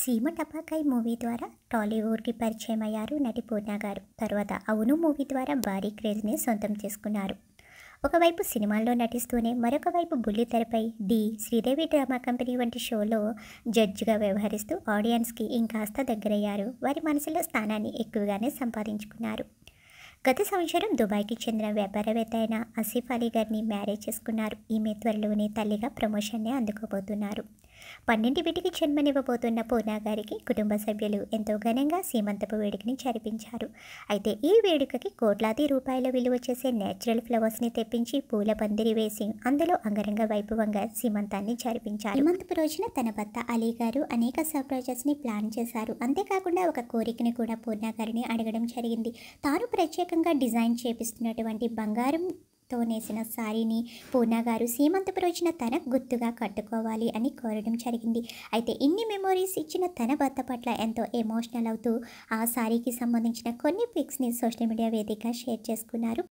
సీమ టపాకాయ్ మూవీ ద్వారా టాలీవుడ్కి పరిచయం అయ్యారు నటి పూర్ణ గారు తర్వాత అవును మూవీ ద్వారా భారీ క్రేజ్ని సొంతం చేసుకున్నారు ఒకవైపు సినిమాల్లో నటిస్తూనే మరొక వైపు బుల్లి తెరపై డి శ్రీదేవి డ్రామా కంపెనీ వంటి షోలో జడ్జిగా వ్యవహరిస్తూ ఆడియన్స్కి ఇంకాస్త దగ్గరయ్యారు వారి మనసులో స్థానాన్ని ఎక్కువగానే సంపాదించుకున్నారు గత సంవత్సరం దుబాయ్కి చెందిన వ్యాపారవేత్త అయిన ఆసిఫ్ అలీ గారిని మ్యారేజ్ చేసుకున్నారు ఈమె త్వరలోనే తల్లిగా ప్రమోషన్నే అందుకోబోతున్నారు పన్నెండు బిడ్డకి జన్మనివ్వబోతున్న పూనా గారికి కుటుంబ సభ్యులు ఎంతో ఘనంగా సీమంతపు వేడుకని జరిపించారు అయితే ఈ వేడుకకి కోట్లాది రూపాయల విలువ చేసే నేచురల్ ఫ్లవర్స్ని తెప్పించి పూల పందిరి వేసి అందులో అంగరంగ వైభవంగా సీమంతాన్ని జరిపించారు సీమంతపు రోజున తన భర్త అలీ గారు అనేక సర్ప్రైజెస్ని ప్లాన్ చేశారు అంతేకాకుండా ఒక కోరికని కూడా పూర్ణ గారిని అడగడం జరిగింది తాను ప్రత్యేకంగా డిజైన్ చేపిస్తున్నటువంటి బంగారం తో నేసిన శారీని పూనా గారు సీమంతపు రోజున తన గుర్తుగా కట్టుకోవాలి అని కోరడం జరిగింది అయితే ఇన్ని మెమోరీస్ ఇచ్చిన తన భర్త పట్ల ఎంతో ఎమోషనల్ అవుతూ ఆ శారీకి సంబంధించిన కొన్ని పిక్స్ని సోషల్ మీడియా వేదికగా షేర్ చేసుకున్నారు